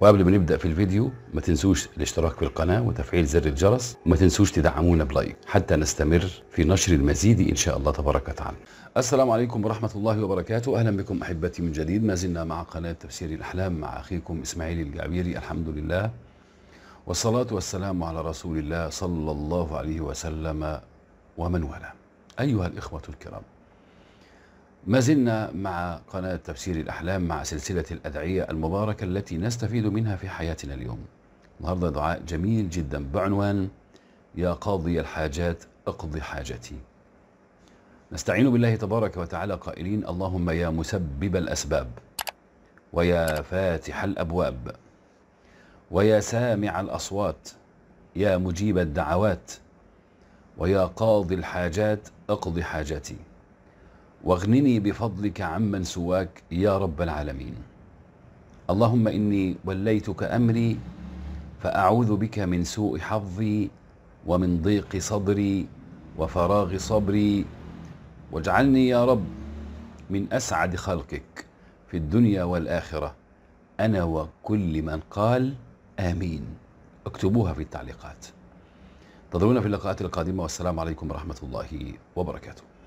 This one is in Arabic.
وقبل ما نبدا في الفيديو ما تنسوش الاشتراك في القناه وتفعيل زر الجرس وما تنسوش تدعمونا بلايك حتى نستمر في نشر المزيد ان شاء الله تبارك وتعالى السلام عليكم ورحمه الله وبركاته اهلا بكم احبتي من جديد ما زلنا مع قناه تفسير الاحلام مع اخيكم اسماعيل الجعبيري الحمد لله والصلاه والسلام على رسول الله صلى الله عليه وسلم ومن والاه ايها الاخوه الكرام ما زلنا مع قناة تفسير الأحلام مع سلسلة الأدعية المباركة التي نستفيد منها في حياتنا اليوم النهاردة دعاء جميل جدا بعنوان يا قاضي الحاجات اقضي حاجتي نستعين بالله تبارك وتعالى قائلين اللهم يا مسبب الأسباب ويا فاتح الأبواب ويا سامع الأصوات يا مجيب الدعوات ويا قاضي الحاجات اقضي حاجتي واغنني بفضلك عمن سواك يا رب العالمين اللهم إني وليتك أمري فأعوذ بك من سوء حظي ومن ضيق صدري وفراغ صبري واجعلني يا رب من أسعد خلقك في الدنيا والآخرة أنا وكل من قال آمين اكتبوها في التعليقات تظلون في اللقاءات القادمة والسلام عليكم ورحمة الله وبركاته